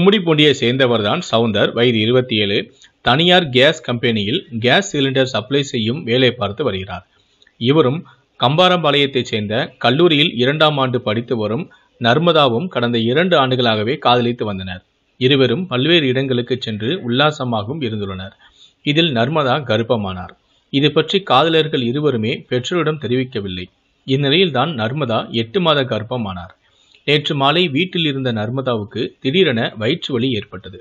சேர்ந்தவர் சேர்ந்தவர்தான் சவுந்தர் வயது இருபத்தி ஏழு தனியார் கேஸ் கம்பெனியில் கேஸ் சிலிண்டர் சப்ளை செய்யும் வேலை பார்த்து வருகிறார் இவரும் கம்பாரம்பாளையத்தைச் சேர்ந்த கல்லூரியில் இரண்டாம் ஆண்டு படித்து வரும் நர்மதாவும் கடந்த இரண்டு ஆண்டுகளாகவே காதலித்து வந்தனர் இருவரும் பல்வேறு இடங்களுக்கு சென்று உல்லாசமாகவும் இருந்துள்ளனர் இதில் நர்மதா கர்ப்பமானார் இது பற்றி காதலர்கள் இருவருமே பெற்றோரிடம் தெரிவிக்கவில்லை இந்நிலையில்தான் நர்மதா எட்டு மாத கர்ப்பமானார் நேற்று மாலை வீட்டில் இருந்த நர்மதாவுக்கு திடீரென வயிற்று வலி ஏற்பட்டது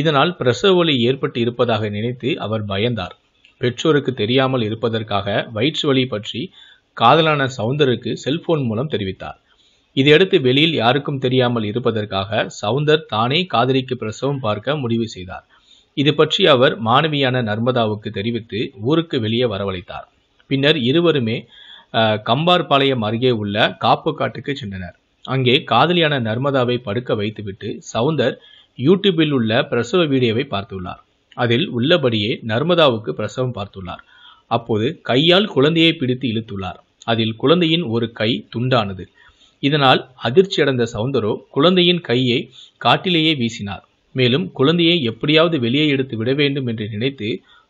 இதனால் பிரசவ வலி ஏற்பட்டு இருப்பதாக நினைத்து அவர் பயந்தார் பெற்றோருக்கு தெரியாமல் இருப்பதற்காக வயிற்று வலி பற்றி காதலான சவுந்தருக்கு செல்போன் மூலம் தெரிவித்தார் இதையடுத்து வெளியில் யாருக்கும் தெரியாமல் இருப்பதற்காக சவுந்தர் தானே காதலிக்கு பிரசவம் பார்க்க முடிவு செய்தார் இது பற்றி அவர் மாணவியான நர்மதாவுக்கு தெரிவித்து ஊருக்கு வெளியே வரவழைத்தார் பின்னர் இருவருமே கம்பார்பாளையம் அருகே உள்ள காப்புக்காட்டுக்கு சென்றனர் அங்கே காதலியான நர்மதாவை படுக்க வைத்துவிட்டு சவுந்தர் யூடியூப்பில் உள்ள பிரசவ வீடியோவை பார்த்துள்ளார் அதில் உள்ளபடியே நர்மதாவுக்கு பிரசவம் பார்த்துள்ளார் அப்போது கையால் குழந்தையை பிடித்து இழுத்துள்ளார் அதில் குழந்தையின் ஒரு கை துண்டானது இதனால் அதிர்ச்சியடைந்த சவுந்தரோ குழந்தையின் கையை காட்டிலேயே வீசினார் மேலும் குழந்தையை எப்படியாவது வெளியே எடுத்து விட வேண்டும் என்று நினைத்து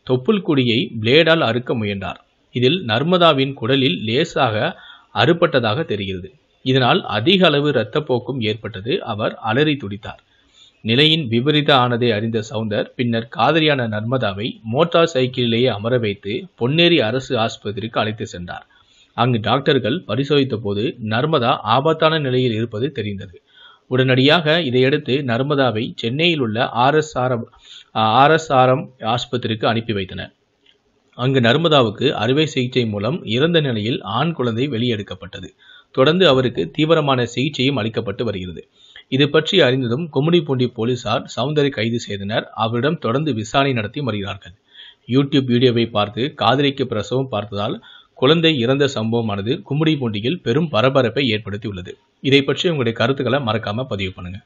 தொப்புள் குடியை பிளேடால் அறுக்க முயன்றார் இதில் நர்மதாவின் குடலில் லேசாக அறுபட்டதாக தெரிகிறது இதனால் அதிக அளவு இரத்தப்போக்கும் ஏற்பட்டது அவர் அலறி துடித்தார் நிலையின் விபரீத ஆனதை அறிந்த சவுந்தர் பின்னர் காதலியான நர்மதாவை மோட்டார் சைக்கிளிலேயே அமர வைத்து பொன்னேரி அரசு ஆஸ்பத்திரிக்கு அழைத்து சென்றார் அங்கு டாக்டர்கள் பரிசோதித்த போது நர்மதா ஆபத்தான நிலையில் இருப்பது தெரிந்தது உடனடியாக இதையடுத்து நர்மதாவை சென்னையில் உள்ள ஆர்எஸ்ஆர்எம் ஆர்எஸ்ஆர்எம் ஆஸ்பத்திரிக்கு அனுப்பி வைத்தனர் அங்கு நர்மதாவுக்கு அறுவை சிகிச்சை மூலம் இறந்த நிலையில் ஆண் குழந்தை வெளியெடுக்கப்பட்டது தொடர்ந்து அவருக்கு தீவிரமான சிகிச்சையும் அளிக்கப்பட்டு வருகிறது இது பற்றி அறிந்ததும் கும்மிடிப்பூண்டி போலீசார் சவுந்தரை கைது செய்தனர் அவரிடம் தொடர்ந்து விசாரணை நடத்தி வருகிறார்கள் யூடியூப் வீடியோவை பார்த்து காதலிக்கு பிரசவம் பார்த்ததால் குழந்தை இறந்த சம்பவமானது பூண்டியில் பெரும் பரபரப்பை ஏற்படுத்தியுள்ளது இதை பற்றி உங்களுடைய கருத்துக்களை மறக்காம பதிவு பண்ணுங்க